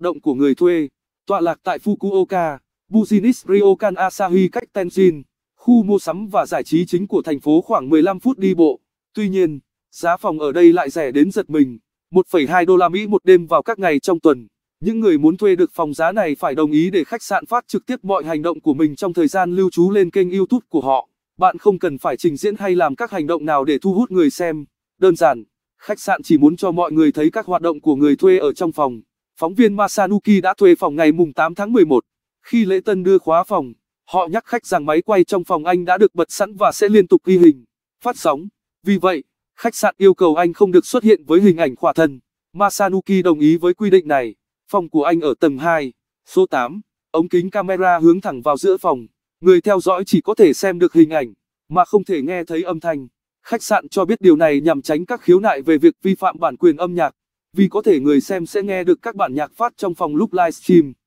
động của người thuê, tọa lạc tại Fukuoka, Business Ryokan Asahi cách Tenjin, khu mua sắm và giải trí chính của thành phố khoảng 15 phút đi bộ. Tuy nhiên, giá phòng ở đây lại rẻ đến giật mình, 1,2 đô la Mỹ một đêm vào các ngày trong tuần. Những người muốn thuê được phòng giá này phải đồng ý để khách sạn phát trực tiếp mọi hành động của mình trong thời gian lưu trú lên kênh YouTube của họ. Bạn không cần phải trình diễn hay làm các hành động nào để thu hút người xem. Đơn giản, khách sạn chỉ muốn cho mọi người thấy các hoạt động của người thuê ở trong phòng phóng viên Masanuki đã thuê phòng ngày mùng 8 tháng 11. Khi lễ tân đưa khóa phòng, họ nhắc khách rằng máy quay trong phòng anh đã được bật sẵn và sẽ liên tục ghi hình, phát sóng. Vì vậy, khách sạn yêu cầu anh không được xuất hiện với hình ảnh khỏa thân. Masanuki đồng ý với quy định này. Phòng của anh ở tầng 2, số 8, ống kính camera hướng thẳng vào giữa phòng. Người theo dõi chỉ có thể xem được hình ảnh, mà không thể nghe thấy âm thanh. Khách sạn cho biết điều này nhằm tránh các khiếu nại về việc vi phạm bản quyền âm nhạc vì có thể người xem sẽ nghe được các bản nhạc phát trong phòng lúc livestream.